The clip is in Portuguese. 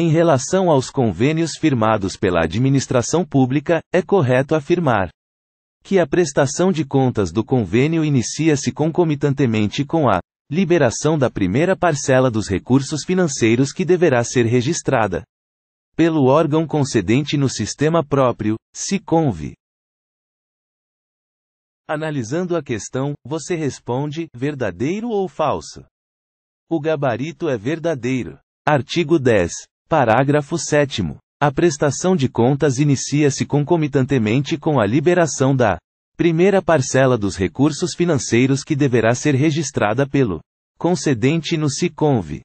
Em relação aos convênios firmados pela administração pública, é correto afirmar que a prestação de contas do convênio inicia-se concomitantemente com a liberação da primeira parcela dos recursos financeiros que deverá ser registrada pelo órgão concedente no sistema próprio, convi. Analisando a questão, você responde: verdadeiro ou falso? O gabarito é verdadeiro. Artigo 10. Parágrafo 7. A prestação de contas inicia-se concomitantemente com a liberação da primeira parcela dos recursos financeiros que deverá ser registrada pelo concedente no SICOMV.